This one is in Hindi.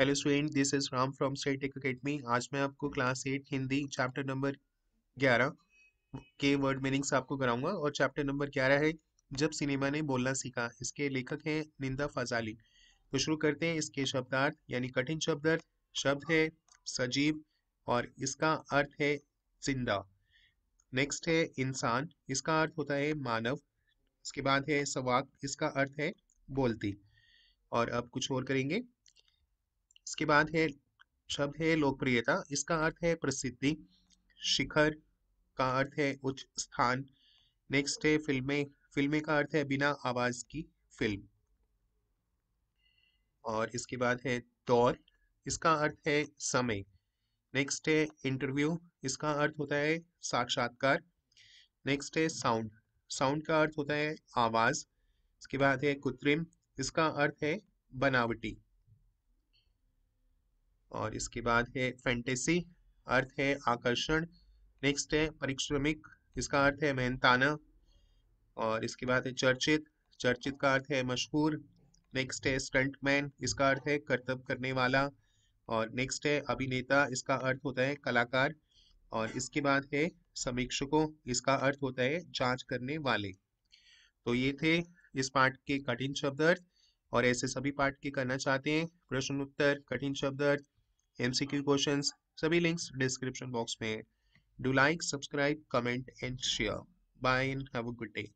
hello student this is Ram from State Tech Academy आज मैं आपको class eight Hindi chapter number ग्यारह के वर्ड मीनिंग्स आपको कराऊंगा और चैप्टर नंबर ग्यारह है जब सिनेमा ने बोलना सीखा इसके लेखक हैं निंदा फजाली तो शुरू करते हैं इसके शब्दार्थ यानी कठिन शब्दार्थ शब्द है सजीव और इसका अर्थ है जिंदा नेक्स्ट है इंसान इसका अर्थ होता है मानव इसके बाद है सवाक इसका अर्थ है बोलती और अब कुछ और करेंगे इसके बाद है शब्द है लोकप्रियता इसका अर्थ है प्रसिद्धि शिखर का अर्थ है उच्च स्थान नेक्स्ट है फिल्में फिल्में का अर्थ है बिना आवाज की फिल्म और इसके बाद है दौर इसका अर्थ है समय नेक्स्ट है इंटरव्यू इसका अर्थ होता है साक्षात्कार नेक्स्ट है साउंड साउंड का अर्थ होता है आवाज इसके बाद है कृत्रिम इसका अर्थ है बनावटी और इसके बाद है फैंटेसी अर्थ है आकर्षण नेक्स्ट है परिश्रमिक इसका अर्थ है मेहनताना और इसके बाद है चर्चित चर्चित का अर्थ है मशहूर नेक्स्ट है स्टंटमैन इसका अर्थ है कर्तव्य करने वाला और नेक्स्ट है अभिनेता इसका अर्थ होता है कलाकार और इसके बाद है समीक्षकों इसका अर्थ होता है जांच करने वाले तो ये थे इस पाठ के कठिन शब्द अर्थ और ऐसे सभी पाठ के करना चाहते हैं प्रश्न उत्तर कठिन शब्द अर्थ एमसीक्यू क्वेश्चंस सभी लिंक्स डिस्क्रिप्शन बॉक्स में do like subscribe comment and share bye and have a good day